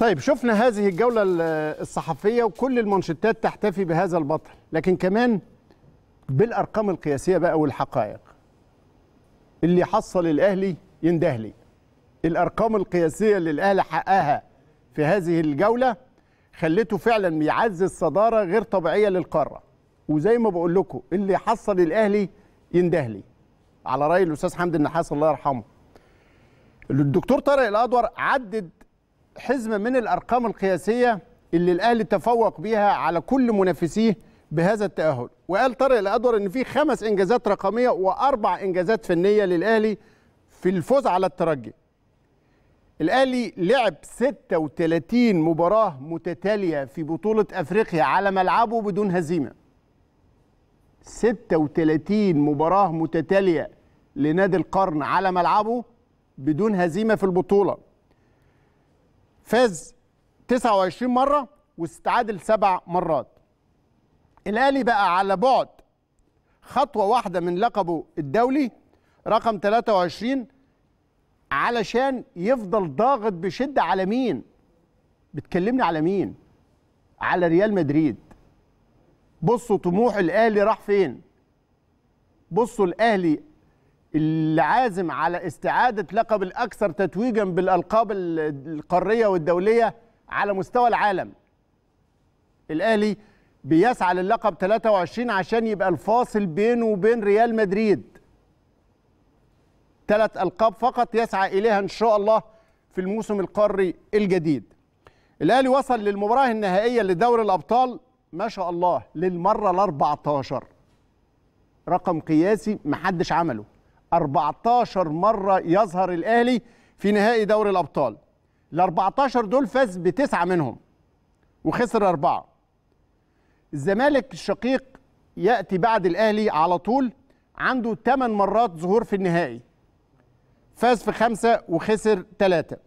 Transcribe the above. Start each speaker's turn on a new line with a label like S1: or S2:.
S1: طيب شفنا هذه الجولة الصحفية وكل المنشطات تحتفي بهذا البطل لكن كمان بالأرقام القياسية بقى والحقائق اللي حصل الأهلي يندهلي الأرقام القياسية اللي الأهلي حققها في هذه الجولة خلته فعلا بيعزز صدارة غير طبيعية للقارة وزي ما بقول لكم اللي حصل الأهلي يندهلي على رأي الأستاذ حمدي النحاس الله يرحمه الدكتور طارق الأدور عدد حزمه من الارقام القياسيه اللي الاهلي تفوق بيها على كل منافسيه بهذا التاهل وقال طارق الادور ان في خمس انجازات رقميه واربع انجازات فنيه للاهلي في الفوز على الترجي الاهلي لعب 36 مباراه متتاليه في بطوله افريقيا على ملعبه بدون هزيمه 36 مباراه متتاليه لنادي القرن على ملعبه بدون هزيمه في البطوله فاز 29 مره واستعادل سبع مرات الاهلي بقى على بعد خطوه واحده من لقبه الدولي رقم 23 علشان يفضل ضاغط بشده على مين بتكلمني على مين على ريال مدريد بصوا طموح الاهلي راح فين بصوا الاهلي العازم على استعادة لقب الأكثر تتويجا بالألقاب القارية والدولية على مستوى العالم الأهلي بيسعى للقب 23 عشان يبقى الفاصل بينه وبين ريال مدريد ثلاث ألقاب فقط يسعى إليها إن شاء الله في الموسم القاري الجديد الأهلي وصل للمباراة النهائية لدوري الأبطال ما شاء الله للمرة ال 14 رقم قياسي محدش عمله 14 مرة يظهر الأهلي في نهائي دوري الأبطال ال 14 دول فاز بتسعة منهم وخسر أربعة الزمالك الشقيق يأتي بعد الأهلي على طول عنده 8 مرات ظهور في النهائي فاز في خمسة وخسر ثلاثة